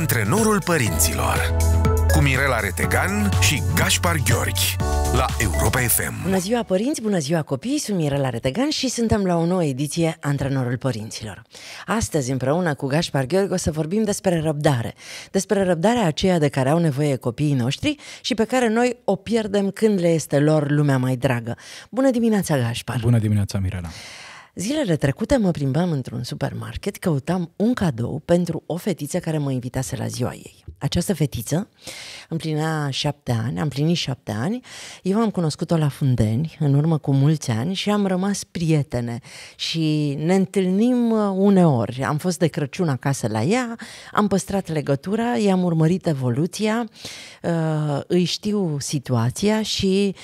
Antrenorul părinților cu Mirela Retegan și Gaspar Gheorghi la Europa FM. Bună ziua părinți, bună ziua copii, sunt Mirela Retegan și suntem la o nouă ediție Antrenorul Părinților. Astăzi, împreună cu Gaspar Gheorghi o să vorbim despre răbdare. Despre răbdarea aceea de care au nevoie copiii noștri și pe care noi o pierdem când le este lor lumea mai dragă. Bună dimineața, Gaspar! Bună dimineața, Mirela! Zilele trecute mă plimbam într-un supermarket, căutam un cadou pentru o fetiță care mă invitase la ziua ei. Această fetiță împlinea șapte ani, am plinit șapte ani, eu am cunoscut-o la Fundeni în urmă cu mulți ani și am rămas prietene și ne întâlnim uh, uneori. Am fost de Crăciun acasă la ea, am păstrat legătura, i-am urmărit evoluția, uh, îi știu situația și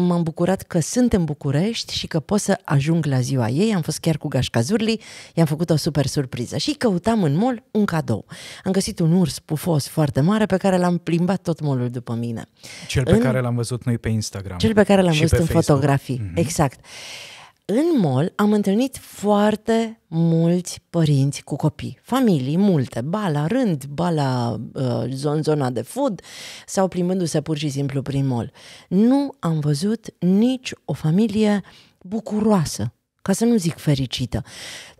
m-am bucurat că sunt în București și că pot să ajung la ziua ei. Am fost chiar cu Gașca Zurli, i-am făcut o super surpriză și căutam în mol un cadou. Am găsit un urs pufos foarte mare pe care l-am plimbat tot molul după mine. Cel pe în... care l-am văzut noi pe Instagram. Cel pe care l-am văzut în Facebook. fotografii, mm-hmm. exact în mall am întâlnit foarte mulți părinți cu copii, familii multe, ba la rând, ba la uh, zon, zona de food sau plimbându-se pur și simplu prin mall. Nu am văzut nici o familie bucuroasă ca să nu zic fericită.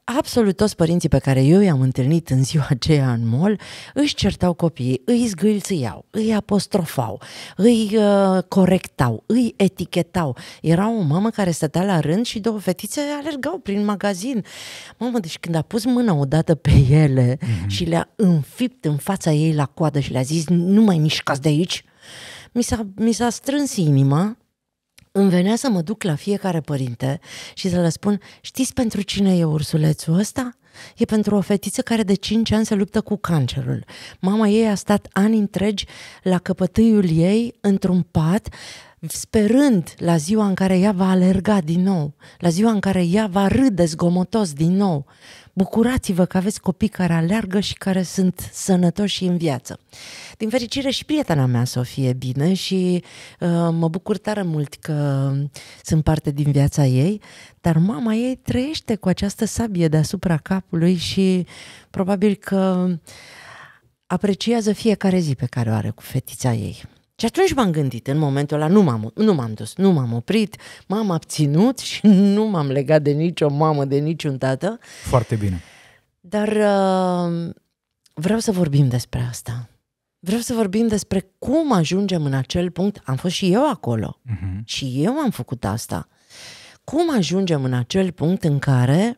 Absolut toți părinții pe care eu i-am întâlnit în ziua aceea în mol își certau copiii, îi zgâlțâiau, îi apostrofau, îi uh, corectau, îi etichetau. Era o mamă care stătea la rând și două fetițe alergau prin magazin. Mamă, deci când a pus mâna odată pe ele mm-hmm. și le-a înfipt în fața ei la coadă și le-a zis nu mai mișcați de aici, mi s-a, mi s-a strâns inima îmi venea să mă duc la fiecare părinte și să le spun, știți pentru cine e ursulețul ăsta? E pentru o fetiță care de 5 ani se luptă cu cancerul. Mama ei a stat ani întregi la căpătâiul ei, într-un pat, sperând la ziua în care ea va alerga din nou, la ziua în care ea va râde zgomotos din nou. Bucurați-vă că aveți copii care aleargă și care sunt sănătoși și în viață. Din fericire și prietena mea să o fie bine și uh, mă bucur tare mult că sunt parte din viața ei, dar mama ei trăiește cu această sabie deasupra capului și probabil că apreciază fiecare zi pe care o are cu fetița ei. Și atunci m-am gândit, în momentul ăla nu m-am, nu m-am dus, nu m-am oprit, m-am abținut și nu m-am legat de nicio mamă, de niciun tată. Foarte bine. Dar uh, vreau să vorbim despre asta. Vreau să vorbim despre cum ajungem în acel punct. Am fost și eu acolo. Uh-huh. Și eu am făcut asta. Cum ajungem în acel punct în care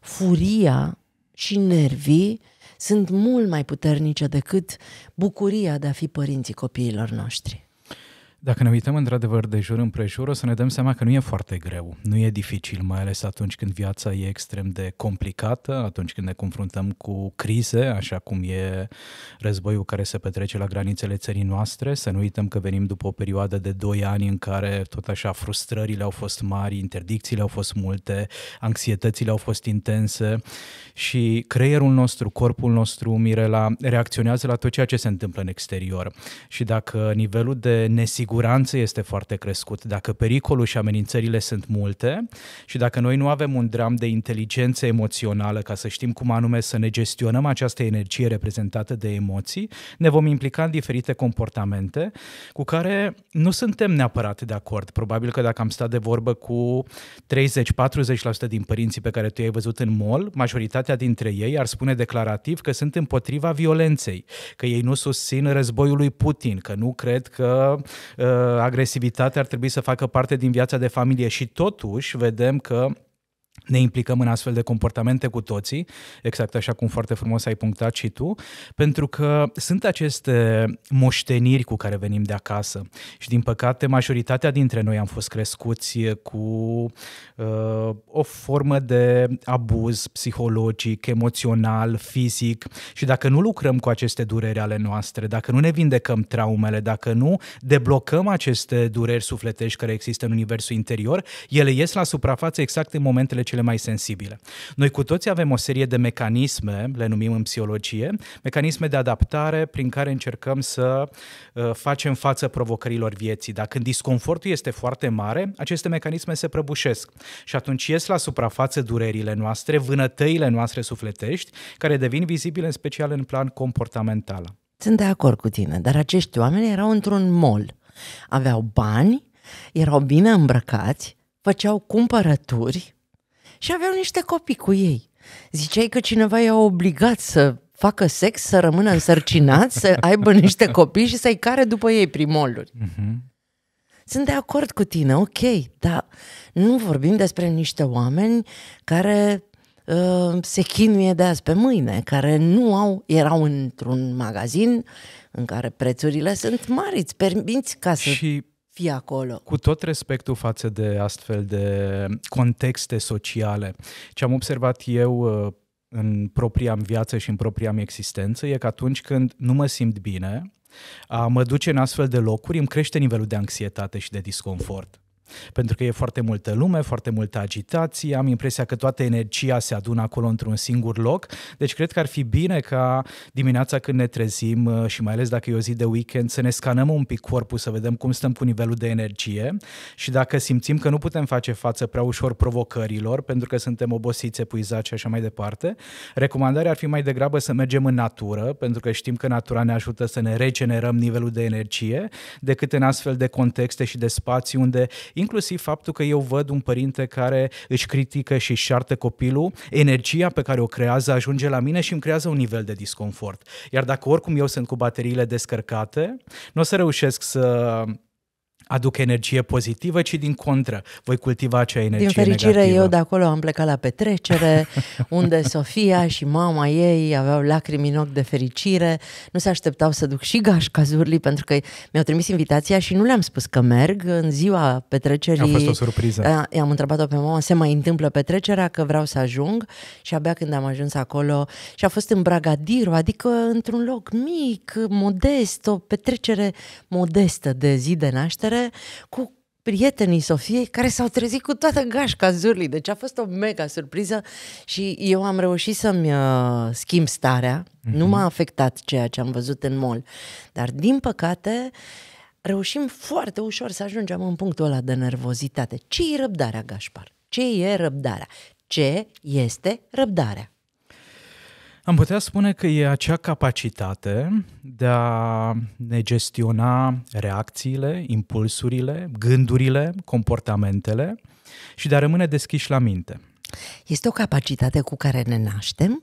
furia și nervii sunt mult mai puternice decât bucuria de a fi părinții copiilor noștri. Dacă ne uităm într-adevăr de jur împrejur, o să ne dăm seama că nu e foarte greu, nu e dificil, mai ales atunci când viața e extrem de complicată, atunci când ne confruntăm cu crize, așa cum e războiul care se petrece la granițele țării noastre. Să nu uităm că venim după o perioadă de 2 ani în care tot așa frustrările au fost mari, interdicțiile au fost multe, anxietățile au fost intense și creierul nostru, corpul nostru, Mirela, reacționează la tot ceea ce se întâmplă în exterior. Și dacă nivelul de nesiguranță siguranță este foarte crescut, dacă pericolul și amenințările sunt multe și dacă noi nu avem un dram de inteligență emoțională ca să știm cum anume să ne gestionăm această energie reprezentată de emoții, ne vom implica în diferite comportamente cu care nu suntem neapărat de acord. Probabil că dacă am stat de vorbă cu 30-40% din părinții pe care tu i-ai văzut în mall, majoritatea dintre ei ar spune declarativ că sunt împotriva violenței, că ei nu susțin războiul lui Putin, că nu cred că Uh, agresivitatea ar trebui să facă parte din viața de familie și totuși vedem că ne implicăm în astfel de comportamente cu toții, exact așa cum foarte frumos ai punctat și tu, pentru că sunt aceste moșteniri cu care venim de acasă și din păcate majoritatea dintre noi am fost crescuți cu uh, o formă de abuz psihologic, emoțional, fizic și dacă nu lucrăm cu aceste dureri ale noastre, dacă nu ne vindecăm traumele, dacă nu deblocăm aceste dureri sufletești care există în universul interior, ele ies la suprafață exact în momentele cele cele mai sensibile. Noi cu toți avem o serie de mecanisme, le numim în psihologie, mecanisme de adaptare prin care încercăm să uh, facem față provocărilor vieții. Dacă disconfortul este foarte mare, aceste mecanisme se prăbușesc și atunci ies la suprafață durerile noastre, vânătăile noastre sufletești, care devin vizibile în special în plan comportamental. Sunt de acord cu tine, dar acești oameni erau într-un mall. Aveau bani, erau bine îmbrăcați, făceau cumpărături, și aveau niște copii cu ei. Ziceai că cineva i-a obligat să facă sex, să rămână însărcinat, să aibă niște copii și să-i care după ei primoluri. Mm-hmm. Sunt de acord cu tine, ok, dar nu vorbim despre niște oameni care uh, se chinuie de azi pe mâine, care nu au, erau într-un magazin în care prețurile sunt mari, îți permiți ca să... Și fie acolo. Cu tot respectul față de astfel de contexte sociale, ce am observat eu uh, în propria mi viață și în propria mea existență e că atunci când nu mă simt bine, a mă duce în astfel de locuri, îmi crește nivelul de anxietate și de disconfort. Pentru că e foarte multă lume, foarte multă agitație, am impresia că toată energia se adună acolo într-un singur loc, deci cred că ar fi bine ca dimineața când ne trezim uh, și mai ales dacă e o zi de weekend să ne scanăm un pic corpul, să vedem cum stăm cu nivelul de energie și dacă simțim că nu putem face față prea ușor provocărilor, pentru că suntem obosiți, epuizați și așa mai departe, recomandarea ar fi mai degrabă să mergem în natură, pentru că știm că natura ne ajută să ne regenerăm nivelul de energie, decât în astfel de contexte și de spații unde inclusiv faptul că eu văd un părinte care își critică și își șarte copilul, energia pe care o creează ajunge la mine și îmi creează un nivel de disconfort. Iar dacă oricum eu sunt cu bateriile descărcate, nu o să reușesc să aduc energie pozitivă, ci din contră, voi cultiva acea energie Din fericire, negativă. eu de acolo am plecat la petrecere, unde Sofia și mama ei aveau lacrimi în ochi de fericire, nu se așteptau să duc și gașca zurli, pentru că mi-au trimis invitația și nu le-am spus că merg. În ziua petrecerii... A fost o surpriză. Eh, i-am întrebat-o pe mama, se mai întâmplă petrecerea, că vreau să ajung și abia când am ajuns acolo și a fost în Bragadiru, adică într-un loc mic, modest, o petrecere modestă de zi de naștere, petrecere cu prietenii Sofiei care s-au trezit cu toată gașca zurlii. Deci a fost o mega surpriză și eu am reușit să-mi uh, schimb starea. Mm-hmm. Nu m-a afectat ceea ce am văzut în mall. Dar, din păcate, reușim foarte ușor să ajungem în punctul ăla de nervozitate. Ce e răbdarea, Gașpar? Ce e răbdarea? Ce este răbdarea? Am putea spune că e acea capacitate de a ne gestiona reacțiile, impulsurile, gândurile, comportamentele și de a rămâne deschiși la minte. Este o capacitate cu care ne naștem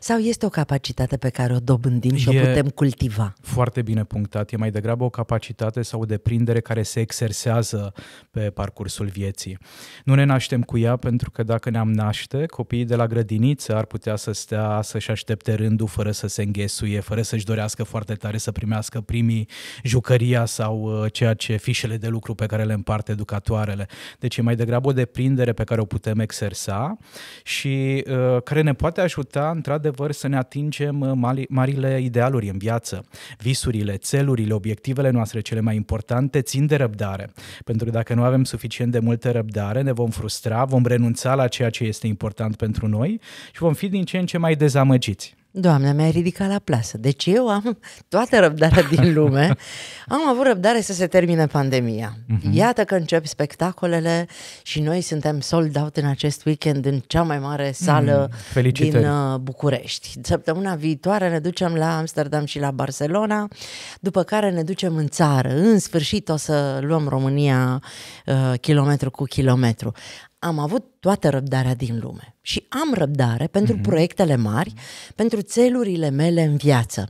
sau este o capacitate pe care o dobândim și e o putem cultiva? Foarte bine punctat. E mai degrabă o capacitate sau o deprindere care se exersează pe parcursul vieții. Nu ne naștem cu ea pentru că dacă ne-am naște, copiii de la grădiniță ar putea să stea să-și aștepte rândul fără să se înghesuie, fără să-și dorească foarte tare să primească primii jucăria sau uh, ceea ce fișele de lucru pe care le împarte educatoarele. Deci e mai degrabă o deprindere pe care o putem exersa și uh, care ne poate ajuta într-adevăr, să ne atingem uh, mari, marile idealuri în viață. Visurile, țelurile, obiectivele noastre cele mai importante țin de răbdare. Pentru că dacă nu avem suficient de multă răbdare, ne vom frustra, vom renunța la ceea ce este important pentru noi și vom fi din ce în ce mai dezamăgiți. Doamne, mi-ai ridicat la plasă. Deci eu am toată răbdarea din lume. Am avut răbdare să se termine pandemia. Uh-huh. Iată că încep spectacolele și noi suntem sold out în acest weekend în cea mai mare sală mm, din uh, București. Săptămâna viitoare ne ducem la Amsterdam și la Barcelona, după care ne ducem în țară. În sfârșit o să luăm România uh, kilometru cu kilometru am avut toată răbdarea din lume și am răbdare pentru mm-hmm. proiectele mari, pentru țelurile mele în viață.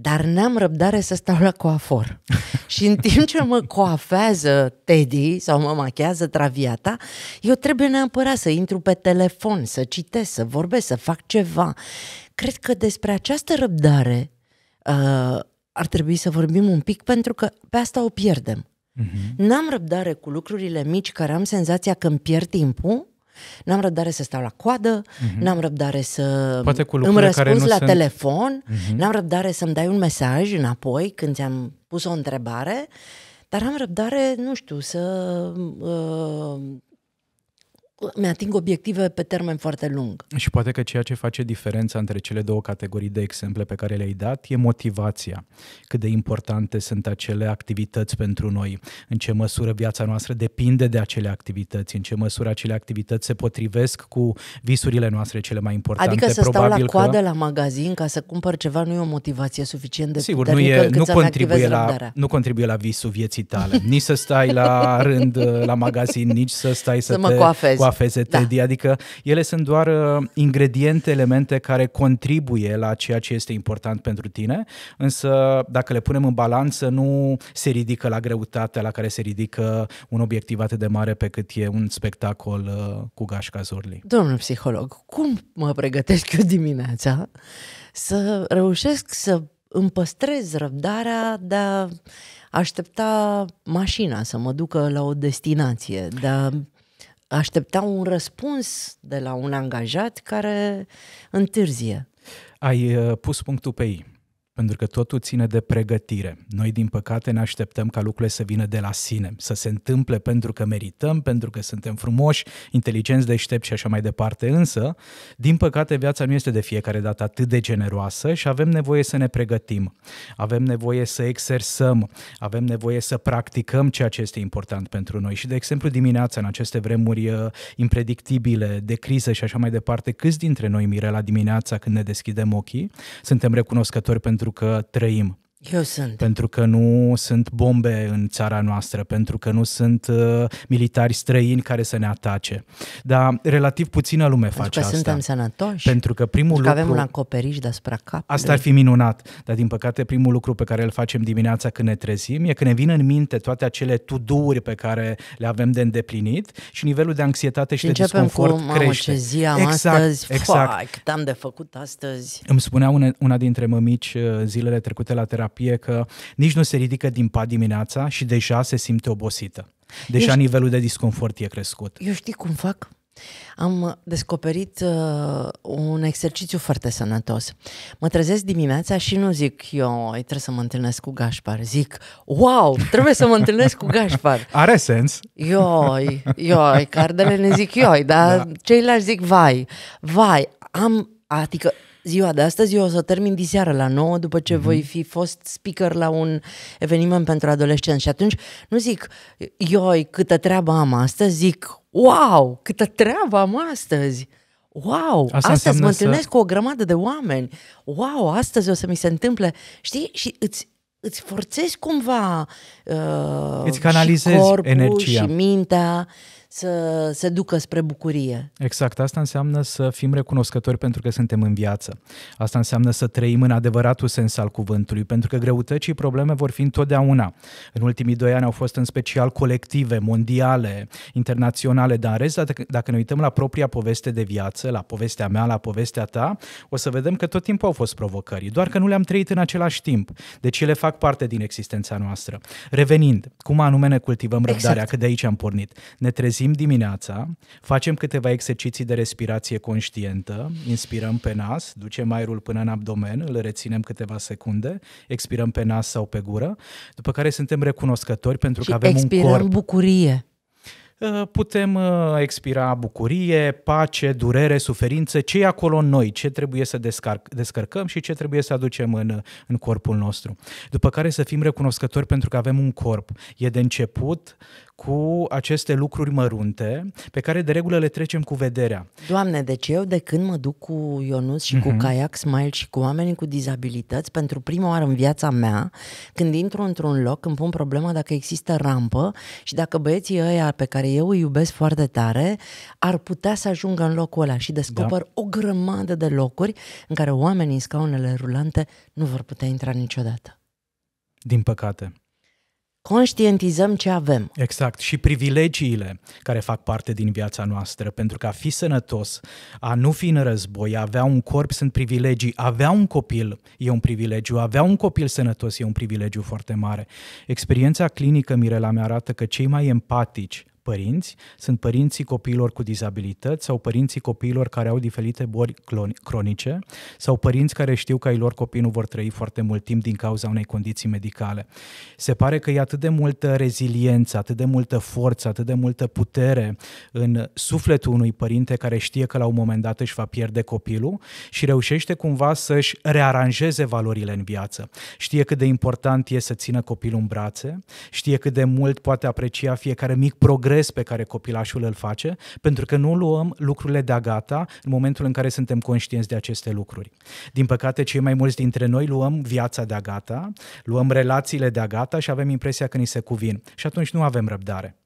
Dar n-am răbdare să stau la coafor. și în timp ce mă coafează Teddy sau mă machează Traviata, eu trebuie neapărat să intru pe telefon, să citesc, să vorbesc, să fac ceva. Cred că despre această răbdare uh, ar trebui să vorbim un pic pentru că pe asta o pierdem. Uh-huh. N-am răbdare cu lucrurile mici care am senzația că îmi pierd timpul, n-am răbdare să stau la coadă, mm-hmm. n-am răbdare să Poate cu îmi răspunzi care nu la sunt... telefon, mm-hmm. n-am răbdare să-mi dai un mesaj înapoi când ți-am pus o întrebare, dar am răbdare, nu știu, să uh, mi-ating obiective pe termen foarte lung. Și poate că ceea ce face diferența între cele două categorii de exemple pe care le-ai dat e motivația. Cât de importante sunt acele activități pentru noi, în ce măsură viața noastră depinde de acele activități, în ce măsură acele activități se potrivesc cu visurile noastre cele mai importante. Adică să Probabil stau la coadă că... la magazin ca să cumpăr ceva nu e o motivație suficient de Sigur, nu, e, nu, contribuie la, nu contribuie la visul vieții tale. Nici să stai la rând la magazin, nici să stai să, să te mă coafezi feze TEDI, da. adică ele sunt doar uh, ingrediente, elemente care contribuie la ceea ce este important pentru tine, însă dacă le punem în balanță, nu se ridică la greutatea la care se ridică un obiectiv atât de mare pe cât e un spectacol uh, cu Gașca Zorli. Domnul psiholog, cum mă pregătesc eu dimineața să reușesc să îmi păstrez răbdarea de a aștepta mașina să mă ducă la o destinație, de a aștepta un răspuns de la un angajat care întârzie. Ai uh, pus punctul pe ei pentru că totul ține de pregătire. Noi, din păcate, ne așteptăm ca lucrurile să vină de la sine, să se întâmple pentru că merităm, pentru că suntem frumoși, inteligenți, deștepți și așa mai departe. Însă, din păcate, viața nu este de fiecare dată atât de generoasă și avem nevoie să ne pregătim, avem nevoie să exersăm, avem nevoie să practicăm ceea ce este important pentru noi. Și, de exemplu, dimineața, în aceste vremuri uh, impredictibile, de criză și așa mai departe, câți dintre noi, Mirela, dimineața când ne deschidem ochii, suntem recunoscători pentru pentru că trăim. Eu sunt. Pentru că nu sunt bombe în țara noastră, pentru că nu sunt uh, militari străini care să ne atace. Dar relativ puțină lume pentru face că asta. suntem sănătoși. Pentru că primul pentru că lucru... avem un acoperiș deasupra capului. Asta ar fi minunat. Dar din păcate primul lucru pe care îl facem dimineața când ne trezim e că ne vin în minte toate acele tuduri pe care le avem de îndeplinit și nivelul de anxietate și, și de disconfort cu, crește. ce zi am exact, astăzi, exact. Fai, cât am de făcut astăzi. Îmi spunea una, una dintre mămici uh, zilele trecute la terapie terapie că nici nu se ridică din pat dimineața și deja se simte obosită. Deja știu, nivelul de disconfort e crescut. Eu știi cum fac? Am uh, descoperit uh, un exercițiu foarte sănătos. Mă trezesc dimineața și nu zic eu trebuie să mă întâlnesc cu Gașpar. Zic, wow, trebuie să mă întâlnesc cu Gașpar. Are sens. Ioi, ioi, cardele ne zic ioi, dar da. ceilalți zic vai, vai, am, adică ziua de astăzi, eu o să termin diseară la 9 după ce mm-hmm. voi fi fost speaker la un eveniment pentru adolescenți. Și atunci nu zic, ioi, câtă treabă am astăzi, zic, wow, câtă treabă am astăzi. Wow, Asta astăzi mă întâlnesc să... cu o grămadă de oameni. Wow, astăzi o să mi se întâmple. Știi? Și îți, îți forțezi cumva uh, îți canalizezi și corpul energia. și mintea să se ducă spre bucurie. Exact, asta înseamnă să fim recunoscători pentru că suntem în viață. Asta înseamnă să trăim în adevăratul sens al cuvântului, pentru că greutății probleme vor fi întotdeauna. În ultimii doi ani au fost în special colective, mondiale, internaționale, dar în rest, dacă, dacă ne uităm la propria poveste de viață, la povestea mea, la povestea ta, o să vedem că tot timpul au fost provocări, doar că nu le-am trăit în același timp. Deci ele fac parte din existența noastră. Revenind, cum anume ne cultivăm exact. răbdarea, că de aici am pornit. Ne trezim trezim dimineața, facem câteva exerciții de respirație conștientă, inspirăm pe nas, ducem aerul până în abdomen, îl reținem câteva secunde, expirăm pe nas sau pe gură, după care suntem recunoscători pentru că avem un corp. Expirăm bucurie uh, putem uh, expira bucurie, pace, durere, suferință, ce e acolo în noi, ce trebuie să descarc, descărcăm și ce trebuie să aducem în, în corpul nostru. După care să fim recunoscători pentru că avem un corp. E de început cu aceste lucruri mărunte pe care de regulă le trecem cu vederea. Doamne, deci eu de când mă duc cu Ionus și uh-huh. cu Kayak mhm. Smile și cu oamenii cu dizabilități, pentru prima oară în viața mea, când intru într-un loc, îmi pun problema dacă există rampă și dacă băieții ăia pe care eu îi iubesc foarte tare ar putea să ajungă în locul ăla și descoper da. o grămadă de locuri în care oamenii în scaunele rulante nu vor putea intra niciodată. Din păcate conștientizăm ce avem. Exact, și privilegiile care fac parte din viața noastră, pentru că a fi sănătos, a nu fi în război, a avea un corp sunt privilegii, a avea un copil e un privilegiu, a avea un copil sănătos e un privilegiu foarte mare. Experiența clinică, Mirela, mi arată că cei mai empatici părinți sunt părinții copiilor cu dizabilități sau părinții copiilor care au diferite boli cronice sau părinți care știu că ai lor copii nu vor trăi foarte mult timp din cauza unei condiții medicale. Se pare că e atât de multă reziliență, atât de multă forță, atât de multă putere în sufletul unui părinte care știe că la un moment dat își va pierde copilul și reușește cumva să-și rearanjeze valorile în viață. Știe cât de important e să țină copilul în brațe, știe cât de mult poate aprecia fiecare mic progres progres pe care copilașul îl face, pentru că nu luăm lucrurile de-a gata în momentul în care suntem conștienți de aceste lucruri. Din păcate, cei mai mulți dintre noi luăm viața de-a gata, luăm relațiile de-a gata și avem impresia că ni se cuvin și atunci nu avem răbdare.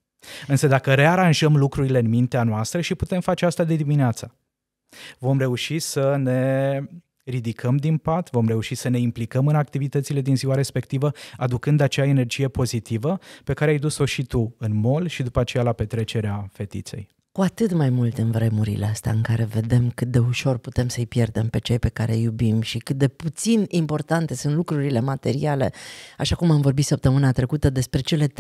Însă dacă rearanjăm lucrurile în mintea noastră și putem face asta de dimineață, vom reuși să ne ridicăm din pat, vom reuși să ne implicăm în activitățile din ziua respectivă, aducând acea energie pozitivă pe care ai dus-o și tu în mol și după aceea la petrecerea fetiței cu atât mai mult în vremurile astea în care vedem cât de ușor putem să-i pierdem pe cei pe care îi iubim și cât de puțin importante sunt lucrurile materiale, așa cum am vorbit săptămâna trecută despre cele 3-4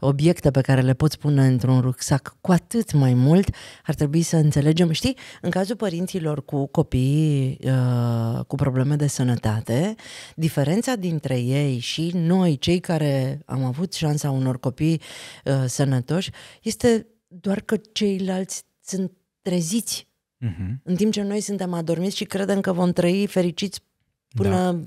obiecte pe care le poți pune într-un rucsac, cu atât mai mult ar trebui să înțelegem, știi, în cazul părinților cu copii uh, cu probleme de sănătate, diferența dintre ei și noi, cei care am avut șansa unor copii uh, sănătoși, este doar că ceilalți sunt treziți. Uh-huh. În timp ce noi suntem adormiți și credem că vom trăi fericiți până da.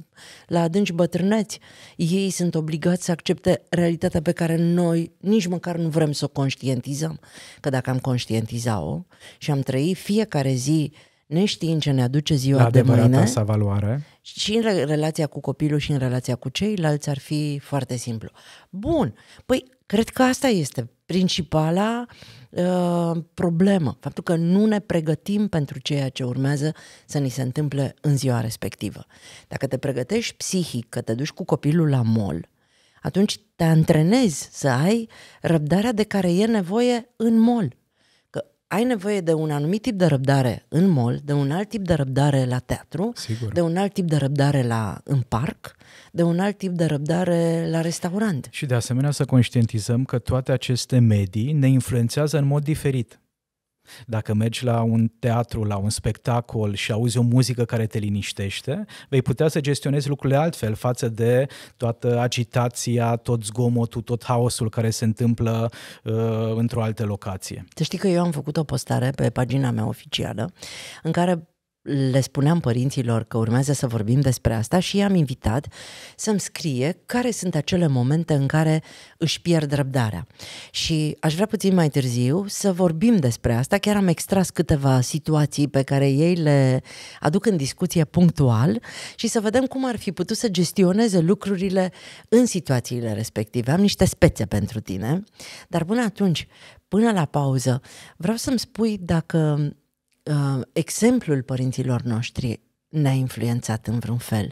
la adânci bătrâneți, ei sunt obligați să accepte realitatea pe care noi nici măcar nu vrem să o conștientizăm. Că dacă am conștientiza-o și am trăit fiecare zi neștiind ce ne aduce ziua de mâine sa valoare. și în relația cu copilul și în relația cu ceilalți ar fi foarte simplu. Bun, păi cred că asta este principala uh, problemă, faptul că nu ne pregătim pentru ceea ce urmează să ni se întâmple în ziua respectivă. Dacă te pregătești psihic, că te duci cu copilul la mol, atunci te antrenezi să ai răbdarea de care e nevoie în mol ai nevoie de un anumit tip de răbdare în mall, de un alt tip de răbdare la teatru, Sigur. de un alt tip de răbdare la, în parc, de un alt tip de răbdare la restaurant. Și de asemenea să conștientizăm că toate aceste medii ne influențează în mod diferit. Dacă mergi la un teatru, la un spectacol și auzi o muzică care te liniștește, vei putea să gestionezi lucrurile altfel față de toată agitația, tot zgomotul, tot haosul care se întâmplă uh, într-o altă locație. Să știi că eu am făcut o postare pe pagina mea oficială în care le spuneam părinților că urmează să vorbim despre asta și i-am invitat să-mi scrie care sunt acele momente în care își pierd răbdarea. Și aș vrea puțin mai târziu să vorbim despre asta. Chiar am extras câteva situații pe care ei le aduc în discuție punctual și să vedem cum ar fi putut să gestioneze lucrurile în situațiile respective. Am niște spețe pentru tine, dar până atunci, până la pauză, vreau să-mi spui dacă Uh, exemplul părinților noștri ne-a influențat în vreun fel.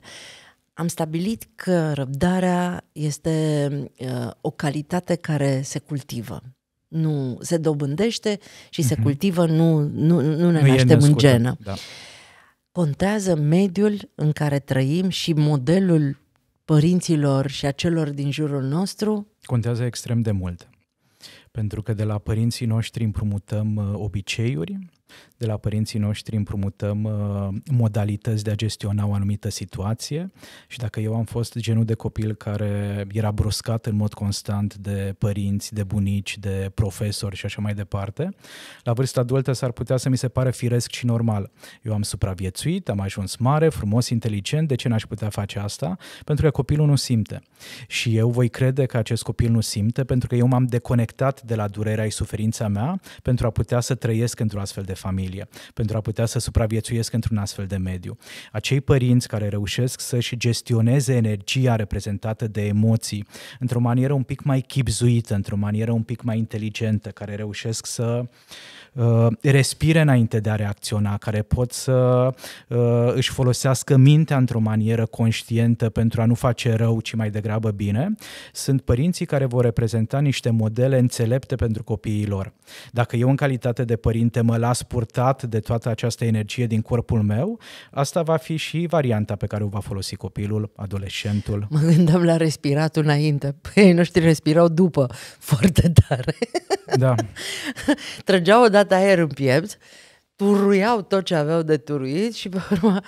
Am stabilit că răbdarea este uh, o calitate care se cultivă. Nu se dobândește și se mhm. cultivă, nu, nu, nu ne nu naștem în genă. Da. Contează mediul în care trăim și modelul părinților și a celor din jurul nostru? Contează extrem de mult. Pentru că de la părinții noștri împrumutăm uh, obiceiuri, de la părinții noștri împrumutăm uh, modalități de a gestiona o anumită situație și dacă eu am fost genul de copil care era bruscat în mod constant de părinți, de bunici, de profesori și așa mai departe, la vârsta adultă s-ar putea să mi se pare firesc și normal. Eu am supraviețuit, am ajuns mare, frumos, inteligent, de ce n-aș putea face asta? Pentru că copilul nu simte. Și eu voi crede că acest copil nu simte pentru că eu m-am deconectat de la durerea și suferința mea pentru a putea să trăiesc într-o astfel de familie, pentru a putea să supraviețuiesc într-un astfel de mediu. Acei părinți care reușesc să-și gestioneze energia reprezentată de emoții într-o manieră un pic mai chipzuită, într-o manieră un pic mai inteligentă, care reușesc să uh, Uh, respire înainte de a reacționa, care pot să uh, își folosească mintea într-o manieră conștientă pentru a nu face rău, ci mai degrabă bine, sunt părinții care vor reprezenta niște modele înțelepte pentru copiii lor. Dacă eu în calitate de părinte mă las purtat de toată această energie din corpul meu, asta va fi și varianta pe care o va folosi copilul, adolescentul. Mă gândeam la respiratul înainte. Păi, noștri respirau după foarte tare. Da. Trăgeau odată aer în piept, turuiau tot ce aveau de turuit și pe urmă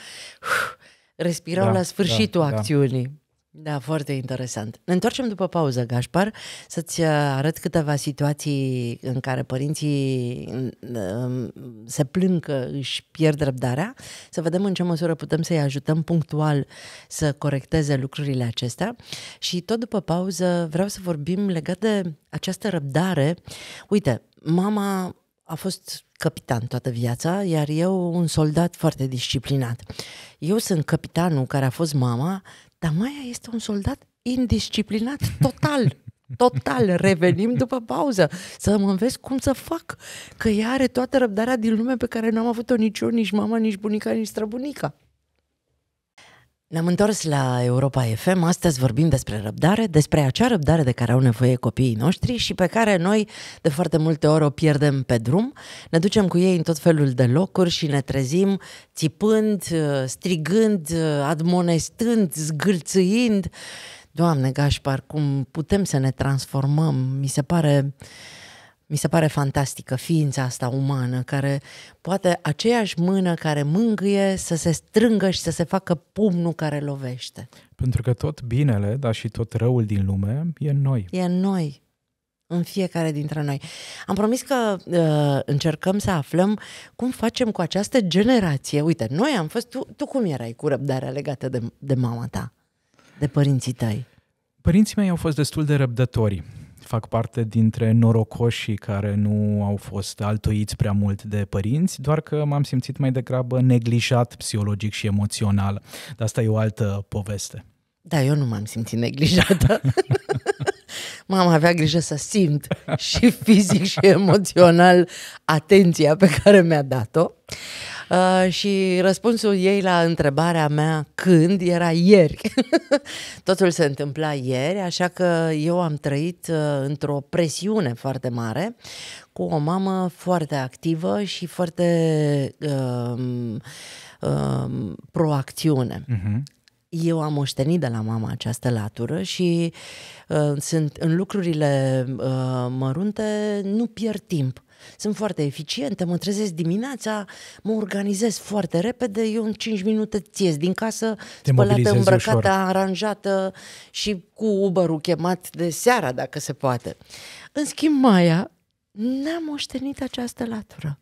respirau da, la da, sfârșitul da, acțiunii. Da. Da, foarte interesant. Ne întoarcem după pauză, Gașpar, să-ți uh, arăt câteva situații în care părinții um, se plâng că își pierd răbdarea, să vedem în ce măsură putem să-i ajutăm punctual să corecteze lucrurile acestea. Și tot după pauză vreau să vorbim legat de această răbdare. Uite, mama a fost capitan toată viața, iar eu un soldat foarte disciplinat. Eu sunt capitanul care a fost mama, dar Maia este un soldat indisciplinat total. Total, revenim după pauză să mă înveți cum să fac, că ea are toată răbdarea din lume pe care n-am avut-o nici eu, nici mama, nici bunica, nici străbunica. Ne-am întors la Europa FM, astăzi vorbim despre răbdare, despre acea răbdare de care au nevoie copiii noștri și pe care noi de foarte multe ori o pierdem pe drum. Ne ducem cu ei în tot felul de locuri și ne trezim țipând, strigând, admonestând, zgâlțâind. Doamne, Gașpar, cum putem să ne transformăm? Mi se pare uh, mi se pare fantastică ființa asta umană, care poate aceeași mână care mângâie să se strângă și să se facă pumnul care lovește. Pentru că tot binele, dar și tot răul din lume e în noi. E în noi, în fiecare dintre noi. Am promis că uh, încercăm să aflăm cum facem cu această generație. Uite, noi am fost, tu, tu cum erai cu răbdarea legată de, de mama ta, de părinții tăi? Părinții mei au fost destul de răbdători fac parte dintre norocoșii care nu au fost altoiți prea mult de părinți, doar că m-am simțit mai degrabă neglijat psihologic și emoțional. Dar asta e o altă poveste. Da, eu nu m-am simțit neglijată. Mama am avea grijă să simt și fizic și emoțional atenția pe care mi-a dat-o. Uh, și răspunsul ei la întrebarea mea când era ieri. Totul se întâmpla ieri, așa că eu am trăit uh, într-o presiune foarte mare cu o mamă foarte activă și foarte uh, uh, proacțiune. Uh-huh eu am moștenit de la mama această latură și uh, sunt în lucrurile uh, mărunte nu pierd timp. Sunt foarte eficientă, mă trezesc dimineața, mă organizez foarte repede, eu în 5 minute ies din casă, Te spălată, îmbrăcată, ușor. aranjată și cu Uber-ul chemat de seara, dacă se poate. În schimb, Maia n am moștenit această latură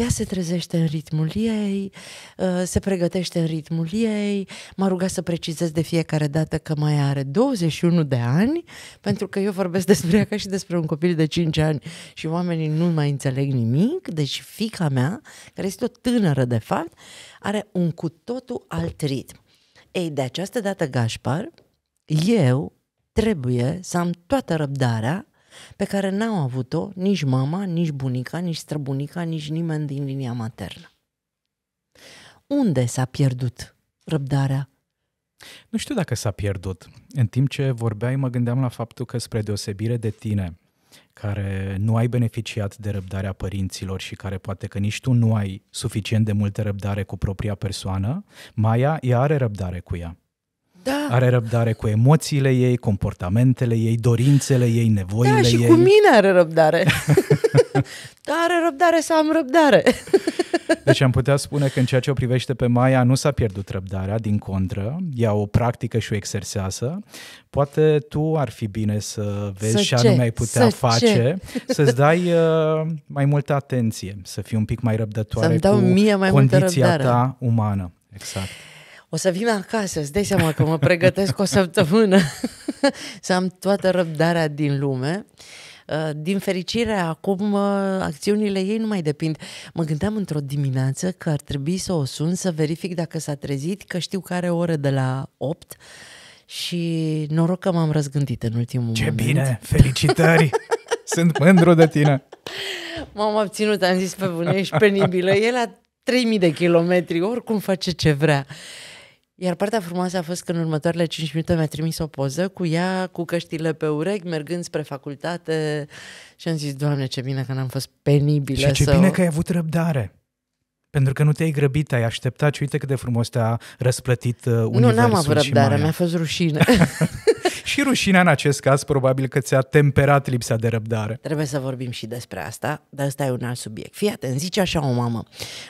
ea se trezește în ritmul ei, uh, se pregătește în ritmul ei, m-a rugat să precizez de fiecare dată că mai are 21 de ani, pentru că eu vorbesc despre ea ca și despre un copil de 5 ani și oamenii nu mai înțeleg nimic, deci fica mea, care este o tânără de fapt, are un cu totul alt ritm. Ei, de această dată, Gașpar, eu trebuie să am toată răbdarea pe care n-au avut-o nici mama, nici bunica, nici străbunica, nici nimeni din linia maternă. Unde s-a pierdut răbdarea? Nu știu dacă s-a pierdut. În timp ce vorbeai, mă gândeam la faptul că, spre deosebire de tine, care nu ai beneficiat de răbdarea părinților și care poate că nici tu nu ai suficient de multă răbdare cu propria persoană, Maia ea are răbdare cu ea. Da. Are răbdare cu emoțiile ei, comportamentele ei, dorințele ei, nevoile ei. Da, și ei. cu mine are răbdare. da, are răbdare să am răbdare. deci am putea spune că în ceea ce o privește pe Maia nu s-a pierdut răbdarea, din contră, ea o practică și o exersează. Poate tu ar fi bine să vezi să ce? anume ai putea să face, ce? să-ți dai uh, mai multă atenție, să fii un pic mai răbdătoare Să-mi dau cu mie mai condiția multă ta umană. Exact o să vin acasă, îți dai seama că mă pregătesc o săptămână să am toată răbdarea din lume. Uh, din fericire, acum uh, acțiunile ei nu mai depind. Mă gândeam într-o dimineață că ar trebui să o sun, să verific dacă s-a trezit, că știu care oră de la 8 și noroc că m-am răzgândit în ultimul Ce moment. Ce bine! Felicitări! Sunt mândru de tine! M-am abținut, am zis pe bune, ești penibilă. E la 3000 de kilometri, oricum face ce vrea. Iar partea frumoasă a fost că în următoarele 5 minute mi-a trimis o poză cu ea, cu căștile pe urechi, mergând spre facultate și am zis, Doamne, ce bine că n-am fost penibilă. Și ce sau... bine că ai avut răbdare. Pentru că nu te-ai grăbit, ai așteptat și uite cât de frumos te-a răsplătit universul. Uh, nu, n-am avut răbdare, mi-a fost rușine. Și rușinea în acest caz probabil că ți-a temperat lipsa de răbdare. Trebuie să vorbim și despre asta, dar ăsta e un alt subiect. Fii atent, zice așa o mamă.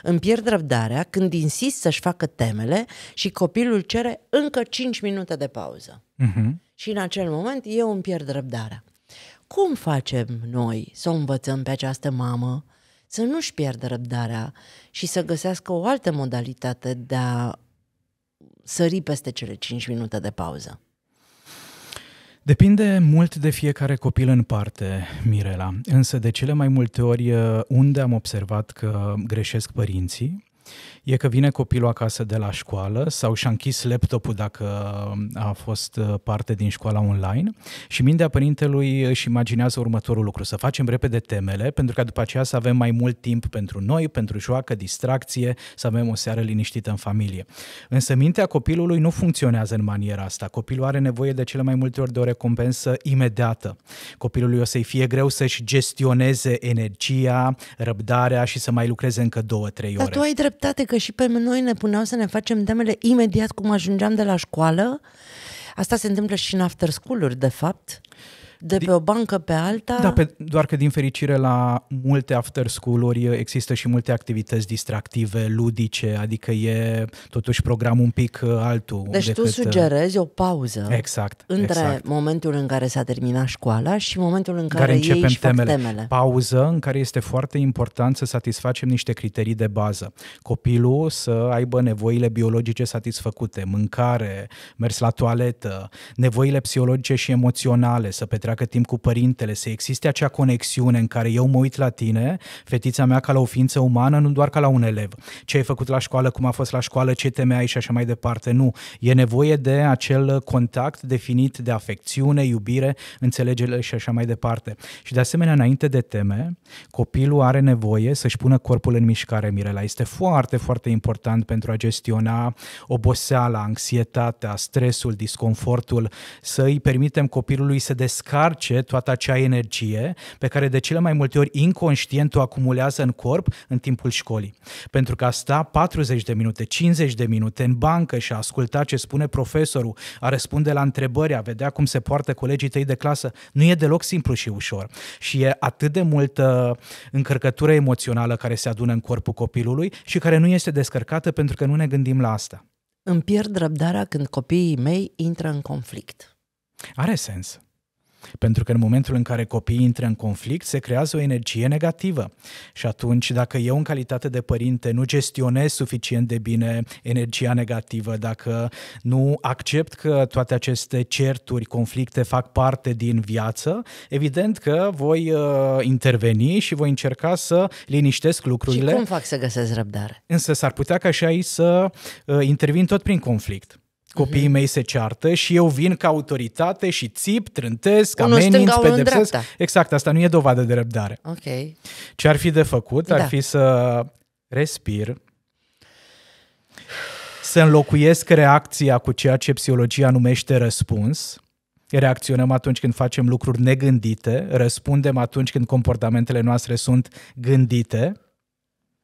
Îmi pierd răbdarea când insist să-și facă temele și copilul cere încă 5 minute de pauză. Uh-huh. Și în acel moment eu îmi pierd răbdarea. Cum facem noi să o învățăm pe această mamă să nu-și pierdă răbdarea și să găsească o altă modalitate de a sări peste cele 5 minute de pauză? Depinde mult de fiecare copil în parte, Mirela, însă de cele mai multe ori uh, unde am observat că greșesc părinții e că vine copilul acasă de la școală sau și-a închis laptopul dacă um, a fost uh, parte din școala online și mintea părintelui își imaginează următorul lucru, să facem repede temele, pentru că după aceea să avem mai mult timp pentru noi, pentru joacă, distracție, să avem o seară liniștită în familie. Însă mintea copilului nu funcționează în maniera asta. Copilul are nevoie de cele mai multe ori de o recompensă imediată. Copilului o să-i fie greu să-și gestioneze energia, răbdarea și să mai lucreze încă două, trei ore. Dar tu ai drept dreptate că și pe noi ne puneau să ne facem temele imediat cum ajungeam de la școală. Asta se întâmplă și în after school-uri, de fapt. De pe o bancă pe alta? Da, pe, doar că din fericire la multe after school-uri există și multe activități distractive, ludice, adică e totuși program un pic uh, altul. Deci decât... tu uh, sugerezi o pauză exact, între exact. momentul în care s-a terminat școala și momentul în care, care începem ei temele. Fac temele. Pauză în care este foarte important să satisfacem niște criterii de bază. Copilul să aibă nevoile biologice satisfăcute, mâncare, mers la toaletă, nevoile psihologice și emoționale, să petreacă petreacă timp cu părintele, să existe acea conexiune în care eu mă uit la tine, fetița mea, ca la o ființă umană, nu doar ca la un elev. Ce ai făcut la școală, cum a fost la școală, ce teme ai și așa mai departe. Nu. E nevoie de acel contact definit de afecțiune, iubire, înțelegere și așa mai departe. Și de asemenea, înainte de teme, copilul are nevoie să-și pună corpul în mișcare, Mirela. Este foarte, foarte important pentru a gestiona oboseala, anxietatea, stresul, disconfortul, să i permitem copilului să descarce descarce toată acea energie pe care de cele mai multe ori inconștient o acumulează în corp în timpul școlii. Pentru că a sta 40 de minute, 50 de minute în bancă și a asculta ce spune profesorul, a răspunde la întrebări, a vedea cum se poartă colegii tăi de clasă, nu e deloc simplu și ușor. Și e atât de multă încărcătură emoțională care se adună în corpul copilului și care nu este descărcată pentru că nu ne gândim la asta. Îmi pierd răbdarea când copiii mei intră în conflict. Are sens. Pentru că în momentul în care copiii intră în conflict, se creează o energie negativă. Și atunci, dacă eu, în calitate de părinte, nu gestionez suficient de bine energia negativă, dacă nu accept că toate aceste certuri, conflicte fac parte din viață, evident că voi uh, interveni și voi încerca să liniștesc lucrurile. Și cum fac să găsesc răbdare? Însă s-ar putea ca și aici să uh, intervin tot prin conflict copiii mei se ceartă și eu vin ca autoritate și țip, trântesc, amenin, pedepsesc. Exact, asta nu e dovadă de răbdare. Ok. Ce ar fi de făcut? Da. Ar fi să respir, să înlocuiesc reacția cu ceea ce psihologia numește răspuns. Reacționăm atunci când facem lucruri negândite, răspundem atunci când comportamentele noastre sunt gândite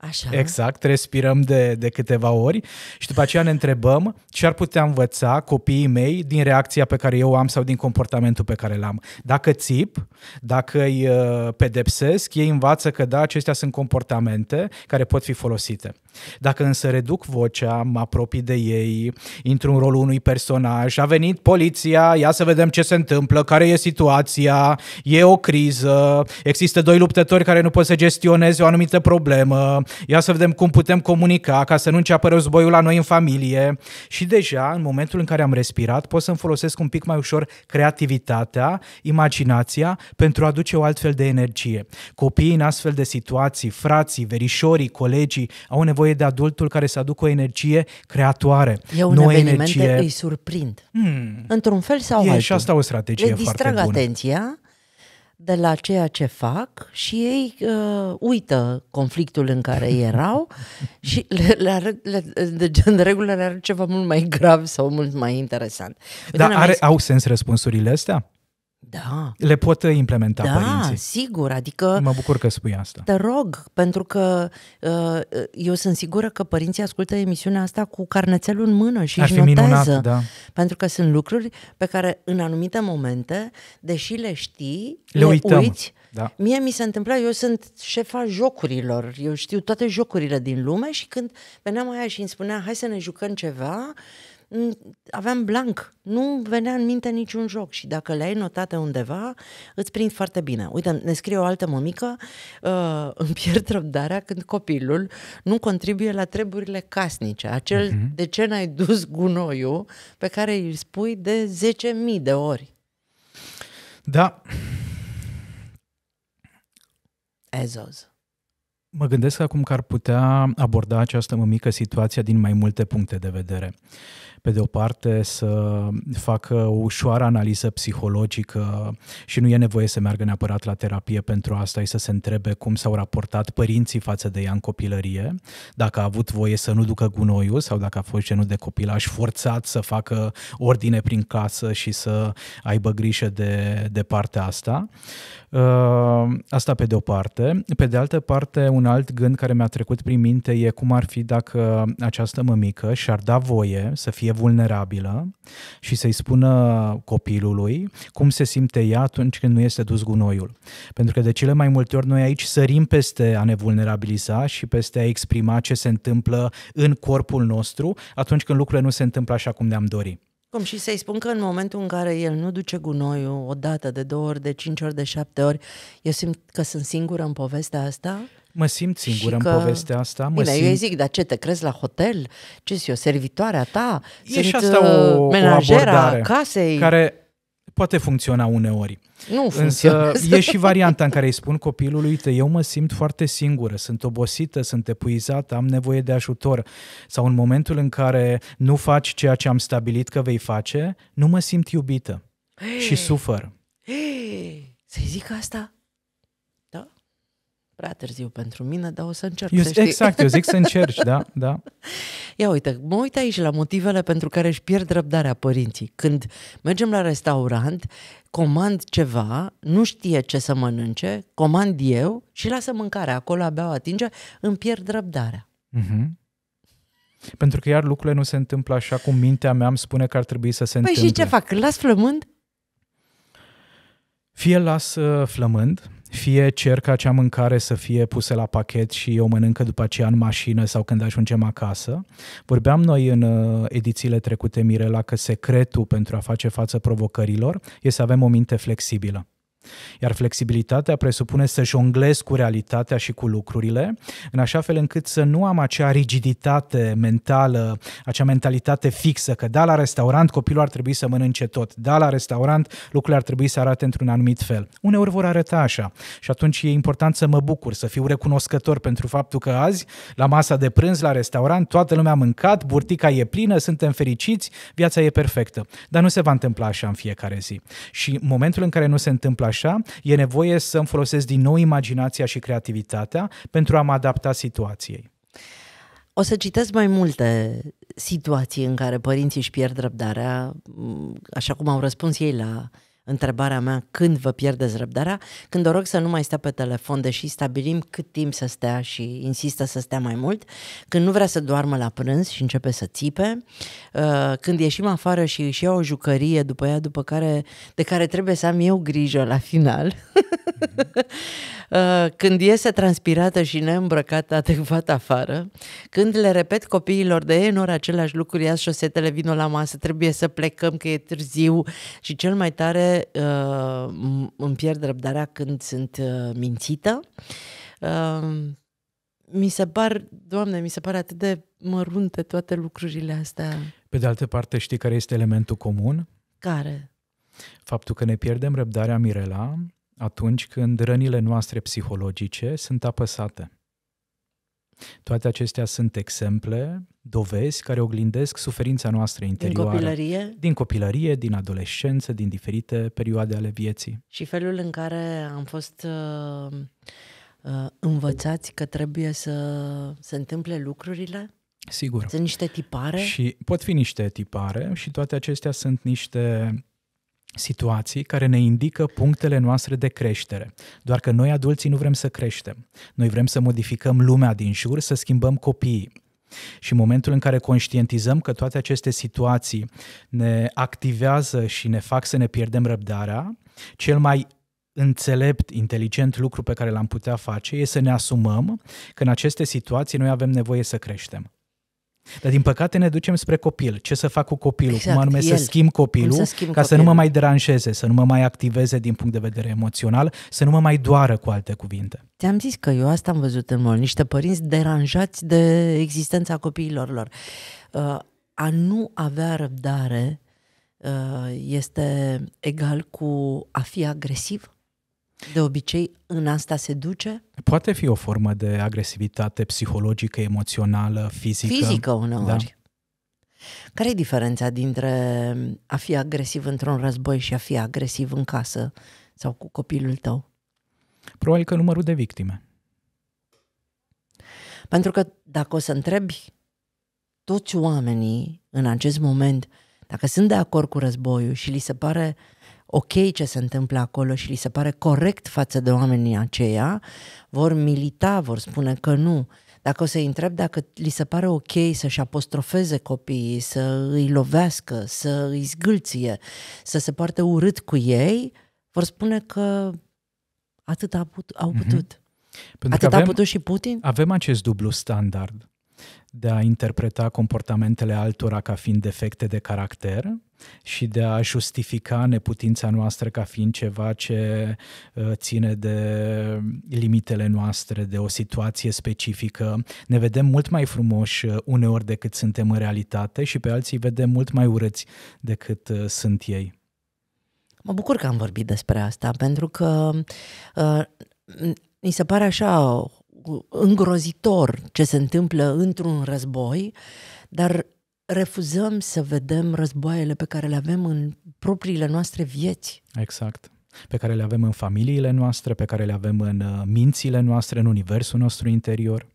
Așa. Exact, respirăm de, de câteva ori și după aceea ne întrebăm ce ar putea învăța copiii mei din reacția pe care eu o am sau din comportamentul pe care l-am. Dacă țip, dacă îi uh, pedepsesc, ei învață că da, acestea sunt comportamente care pot fi folosite. Dacă însă reduc vocea, mă apropii de ei, intru în rolul unui personaj, a venit poliția, ia să vedem ce se întâmplă, care e situația, e o criză, există doi luptători care nu pot să gestioneze o anumită problemă, ia să vedem cum putem comunica ca să nu înceapă războiul la noi în familie și deja în momentul în care am respirat pot să-mi folosesc un pic mai ușor creativitatea, imaginația pentru a aduce o altfel de energie. Copiii în astfel de situații, frații, verișorii, colegii au nevoie nevoie de adultul care să aducă o energie creatoare. Eu nu evenimente energie... îi surprind. Hmm. Într-un fel sau e altul. E și asta o strategie Le distrag atenția de la ceea ce fac și ei uh, uită conflictul în care erau și le, le arăt, le, de, de regulă le arăt ceva mult mai grav sau mult mai interesant. Dar are, au sens răspunsurile astea? Da. Le pot uh, implementa da, părinții. sigur, adică... Mă bucur că spui asta. Te rog, pentru că uh, eu sunt sigură că părinții ascultă emisiunea asta cu carnețelul în mână și Ar își notează. Minunat, da. Pentru că sunt lucruri pe care în anumite momente, deși le știi, le, le uităm. uiți, da. Mie mi se întâmpla, eu sunt șefa jocurilor, eu știu toate jocurile din lume și când veneam aia și îmi spunea hai să ne jucăm ceva, uh, aveam blank, nu venea în minte niciun joc și dacă le-ai notate undeva, îți prind foarte bine. Uite, ne scrie o altă mămică, uh, îmi pierd răbdarea când copilul nu contribuie la treburile casnice, acel uh-huh. de ce n-ai dus gunoiul pe care îl spui de 10.000 de ori. Da. Ezos. Mă gândesc acum că ar putea aborda această mămică situația din mai multe puncte de vedere. Pe de o parte, să facă o ușoară analiză psihologică și nu e nevoie să meargă neapărat la terapie pentru asta, e să se întrebe cum s-au raportat părinții față de ea în copilărie, dacă a avut voie să nu ducă gunoiul sau dacă a fost genul de copilaj forțat să facă ordine prin casă și să aibă grijă de, de partea asta. Uh, asta pe de o parte. Pe de altă parte, un alt gând care mi-a trecut prin minte e cum ar fi dacă această mămică și-ar da voie să fie vulnerabilă și să-i spună copilului cum se simte ea atunci când nu este dus gunoiul. Pentru că de cele mai multe ori noi aici sărim peste a ne vulnerabiliza și peste a exprima ce se întâmplă în corpul nostru atunci când lucrurile nu se întâmplă așa cum ne-am dorit. Cum și să-i spun că în momentul în care el nu duce gunoiul o dată, de două ori, de cinci ori, de șapte ori, eu simt că sunt singură în povestea asta. Mă simt singură că... în povestea asta. Mă Bine, simt... eu îi zic, dar ce, te crezi la hotel? Ce s eu, servitoarea ta? E sunt și asta uh, o, o abordare casei? Care poate funcționa uneori. Nu funcționează. Însă e și varianta în care îi spun copilului, uite, eu mă simt foarte singură, sunt obosită, sunt epuizată, am nevoie de ajutor. Sau în momentul în care nu faci ceea ce am stabilit că vei face, nu mă simt iubită hey, și sufăr. Hey, să-i zic asta? Da? Prea târziu pentru mine, dar o să încerc eu, să știi. Exact, eu zic să încerci, da, da. Ia uite, mă uit aici la motivele pentru care își pierd răbdarea părinții. Când mergem la restaurant, comand ceva, nu știe ce să mănânce, comand eu și lasă mâncarea acolo, abia o atinge, îmi pierd răbdarea. Mm-hmm. Pentru că iar lucrurile nu se întâmplă așa cum mintea mea îmi spune că ar trebui să se păi întâmple. Păi și ce fac? Las flămând? Fie las uh, flămând, fie cer ca acea mâncare să fie pusă la pachet și eu mănâncă după aceea în mașină sau când ajungem acasă. Vorbeam noi în uh, edițiile trecute, Mirela, că secretul pentru a face față provocărilor este să avem o minte flexibilă. Iar flexibilitatea presupune să jonglez cu realitatea și cu lucrurile, în așa fel încât să nu am acea rigiditate mentală, acea mentalitate fixă, că da, la restaurant copilul ar trebui să mănânce tot, da, la restaurant lucrurile ar trebui să arate într-un anumit fel. Uneori vor arăta așa și atunci e important să mă bucur, să fiu recunoscător pentru faptul că azi, la masa de prânz, la restaurant, toată lumea a mâncat, burtica e plină, suntem fericiți, viața e perfectă. Dar nu se va întâmpla așa în fiecare zi. Și momentul în care nu se întâmplă așa, e nevoie să îmi folosesc din nou imaginația și creativitatea pentru a mă adapta situației. O să citesc mai multe situații în care părinții își pierd răbdarea, așa cum au răspuns ei la întrebarea mea când vă pierdeți răbdarea, când o rog să nu mai stea pe telefon, deși stabilim cât timp să stea și insistă să stea mai mult, când nu vrea să doarmă la prânz și începe să țipe, uh, când ieșim afară și își iau o jucărie după ea, după care, de care trebuie să am eu grijă la final, uh, când iese transpirată și neîmbrăcată adecvat afară, când le repet copiilor de enor aceleași lucruri, ia șosetele, vină la masă, trebuie să plecăm că e târziu și cel mai tare uh, îmi pierd răbdarea când sunt uh, mințită. Uh, mi se par, doamne, mi se pare atât de mărunte toate lucrurile astea. Pe de altă parte, știi care este elementul comun? Care? Faptul că ne pierdem răbdarea, Mirela, atunci când rănile noastre psihologice sunt apăsate. Toate acestea sunt exemple dovezi care oglindesc suferința noastră interioară. Din copilărie? Din copilărie, din adolescență, din diferite perioade ale vieții. Și felul în care am fost uh, uh, învățați că trebuie să se întâmple lucrurile? Sigur. Sunt niște tipare? Și pot fi niște tipare și toate acestea sunt niște situații care ne indică punctele noastre de creștere. Doar că noi adulții nu vrem să creștem. Noi vrem să modificăm lumea din jur, să schimbăm copiii. Și în momentul în care conștientizăm că toate aceste situații ne activează și ne fac să ne pierdem răbdarea, cel mai înțelept, inteligent lucru pe care l-am putea face e să ne asumăm că în aceste situații noi avem nevoie să creștem. Dar din păcate ne ducem spre copil. Ce să fac cu copilul? Exact, cum anume el. să schimb copilul să schimb ca copilul. să nu mă mai deranjeze, să nu mă mai activeze din punct de vedere emoțional, să nu mă mai doară cu alte cuvinte. Ți-am zis că eu asta am văzut în mult. niște părinți deranjați de existența copiilor lor. Uh, a nu avea răbdare uh, este egal cu a fi agresiv de obicei, în asta se duce? Poate fi o formă de agresivitate psihologică, emoțională, fizică. Fizică uneori. Da. Care e diferența dintre a fi agresiv într-un război și a fi agresiv în casă sau cu copilul tău? Probabil că numărul de victime. Pentru că dacă o să întrebi toți oamenii în acest moment dacă sunt de acord cu războiul și li se pare uh, ok ce se întâmplă acolo și li se pare corect față de oamenii aceia, vor milita, vor spune că nu. Dacă o să-i întreb dacă li se pare ok să-și apostrofeze copiii, să îi lovească, să îi zgâlție, să se poarte urât cu ei, vor spune că atât au mhm. putut. Mm-hmm. Pentru Atât că avem, a putut și Putin? Avem acest dublu standard de a interpreta comportamentele altora ca fiind defecte de caracter și de a justifica neputința noastră ca fiind ceva ce uh, ține de limitele noastre, de o situație specifică. Ne vedem mult mai frumoși uh, uneori decât suntem în realitate și pe alții vedem mult mai urâți decât uh, sunt ei. Mă bucur că am vorbit despre asta, pentru că uh, mi se pare așa îngrozitor ce se întâmplă într-un război, dar refuzăm să vedem războaiele pe care le avem în propriile noastre vieți. Exact pe care le avem în familiile noastre, pe care le avem în uh, mințile noastre, în universul nostru interior.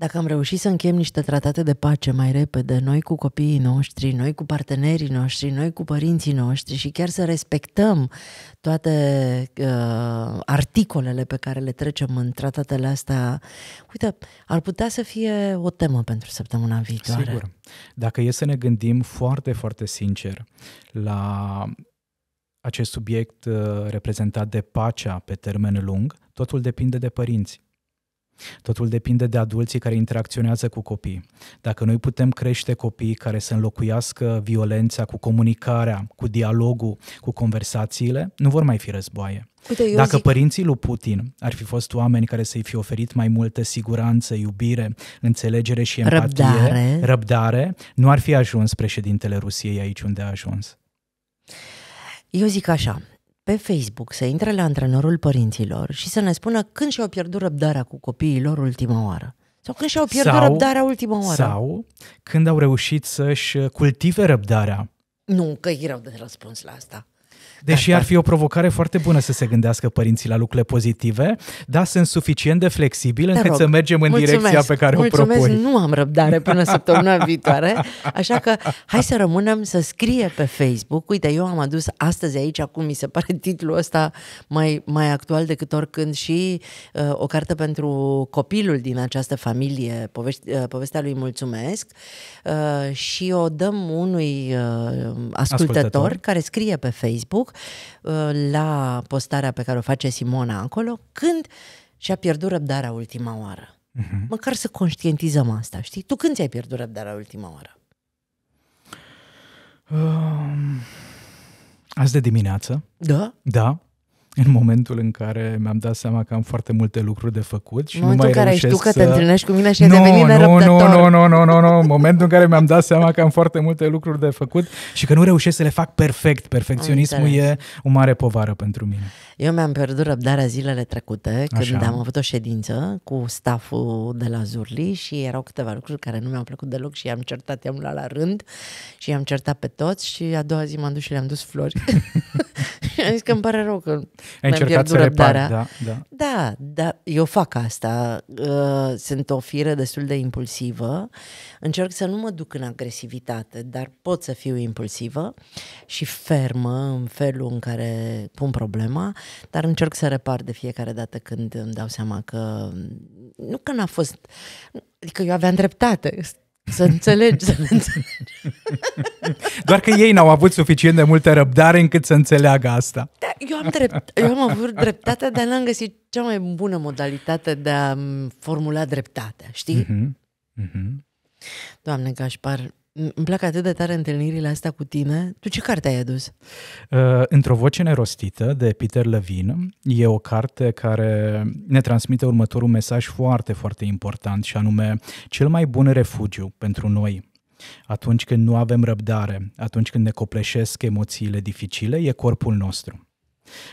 Dacă am reușit să închem niște tratate de pace mai repede, noi cu copiii noștri, noi cu partenerii noștri, noi cu părinții noștri și chiar să respectăm toate uh, articolele pe care le trecem în tratatele astea, uite, ar putea să fie o temă pentru săptămâna viitoare. Sigur. Dacă e să ne gândim foarte, foarte sincer la acest subiect uh, reprezentat de pacea pe termen lung, totul depinde de părinți Totul depinde de adulții care interacționează cu copii. Dacă noi putem crește copii care să înlocuiască violența cu comunicarea, cu dialogul, cu conversațiile, nu vor mai fi războaie. Uite, Dacă zic... părinții lui Putin ar fi fost oameni care să-i fi oferit mai multă siguranță, iubire, înțelegere și empatie, răbdare, răbdare nu ar fi ajuns președintele Rusiei aici unde a ajuns. Eu zic așa, pe Facebook să intre la antrenorul părinților și să ne spună când și-au pierdut răbdarea cu copiii lor ultima oară. Sau când și-au pierdut sau, răbdarea ultima oară. Sau când au reușit să-și cultive răbdarea. Nu, că e rău de răspuns la asta. Deși da, ar da. fi o provocare foarte bună să se gândească părinții la lucrurile pozitive, dar sunt suficient de flexibil încât să mergem în mulțumesc, direcția pe care mulțumesc, o propui. Nu am răbdare până săptămâna viitoare, așa că hai să rămânem să scrie pe Facebook. Uite, eu am adus astăzi aici, acum mi se pare titlul ăsta mai, mai actual decât oricând și uh, o carte pentru copilul din această familie, povești, uh, povestea lui Mulțumesc uh, și o dăm unui uh, ascultător, ascultător care scrie pe Facebook Facebook uh, la postarea pe care o face Simona acolo, când și-a pierdut răbdarea ultima oară. Uh-huh. Măcar să conștientizăm asta, știi? Tu când ți-ai pierdut răbdarea ultima oară? Um, azi de dimineață. Da? Da. în momentul în care mi-am dat seama că am foarte multe lucruri de făcut și momentul nu mai în care ai știut că să... te întâlnești cu mine și ai no, devenit nu, nu, nu, nu, nu, nu, nu, momentul în care mi-am dat seama că am foarte multe lucruri de făcut și că nu reușesc să le fac perfect. Perfecționismul e o mare povară pentru mine. Eu mi-am pierdut răbdarea zilele trecute când Așa. am avut o ședință cu stafful de la Zurli și erau câteva lucruri care nu mi-au plăcut deloc și i-am certat, i-am luat la rând și i-am certat pe toți și a doua zi m-am dus și le-am dus flori. Am zis că îmi pare rău că Ai încercat să răbdarea. repar, da, da. Da, da, eu fac asta. Uh, sunt o fire destul de impulsivă. Încerc să nu mă duc în agresivitate, dar pot să fiu impulsivă și fermă în felul în care pun problema, dar încerc să repar de fiecare dată când îmi dau seama că nu că n-a fost... Adică eu aveam dreptate. Să înțelegi, să înțelegi. Doar că ei n-au avut suficient de multă răbdare încât să înțeleagă asta. Da, eu, am drept, eu am avut dreptate, dar n-am găsit cea mai bună modalitate de a formula dreptatea, știi? Mm-hmm. Mm-hmm. Doamne Gașpar, îmi plac atât de tare întâlnirile astea cu tine. Tu ce carte ai adus? Uh, Într-o voce nerostită de Peter Levin. E o carte care ne transmite următorul mesaj foarte, foarte important și anume cel mai bun refugiu pentru noi atunci când nu avem răbdare, atunci când ne copleșesc emoțiile dificile, e corpul nostru.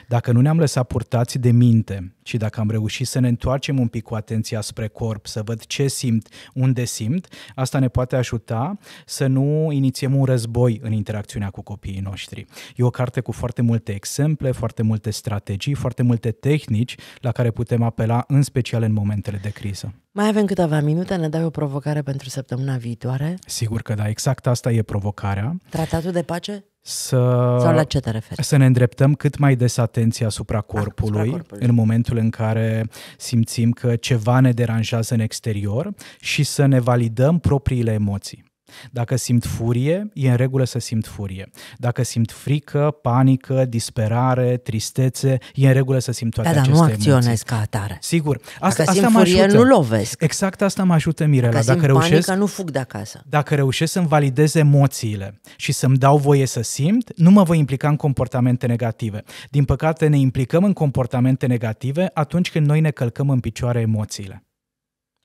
Dacă nu ne-am lăsat purtați de minte, ci dacă am reușit să ne întoarcem un pic cu atenția spre corp, să văd ce simt, unde simt, asta ne poate ajuta să nu inițiem un război în interacțiunea cu copiii noștri. E o carte cu foarte multe exemple, foarte multe strategii, foarte multe tehnici la care putem apela, în special în momentele de criză. Mai avem câteva minute, ne dai o provocare pentru săptămâna viitoare? Sigur că da, exact asta e provocarea. Tratatul de pace? să, Sau la ce te referi? să ne îndreptăm cât mai des atenția asupra ah, corpului, asupra corpului în momentul în care simțim că ceva ne deranjează în exterior și să ne validăm propriile emoții. Dacă simt furie, e în regulă să simt furie. Dacă simt frică, panică, disperare, tristețe, e în regulă să simt toate da, da aceste emoții. dar nu acționez ca atare. Sigur. Asta, dacă simt furie, mă ajută. nu lovesc. Exact asta mă ajută, Mirela. Dacă, dacă simt reușesc, panică, nu fug de acasă. Dacă reușesc să-mi validez emoțiile și să-mi dau voie să simt, nu mă voi implica în comportamente negative. Din păcate, ne implicăm în comportamente negative atunci când noi ne călcăm în picioare emoțiile.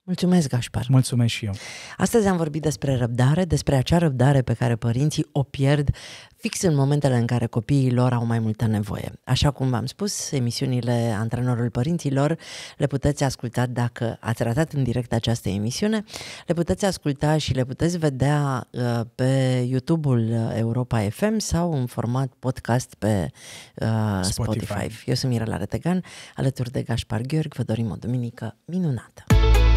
Mulțumesc, Gașpar. Mulțumesc și eu. Astăzi am vorbit despre răbdare, despre acea răbdare pe care părinții o pierd fix în momentele în care copiii lor au mai multă nevoie. Așa cum v-am spus, emisiunile Antrenorul Părinților le puteți asculta dacă ați ratat în direct această emisiune, le puteți asculta și le puteți vedea uh, pe YouTube-ul uh, Europa FM sau în format podcast pe uh, Spotify. Spotify. Eu sunt Mirela Retegan, alături de Gașpar Gheorghe, vă dorim o duminică minunată.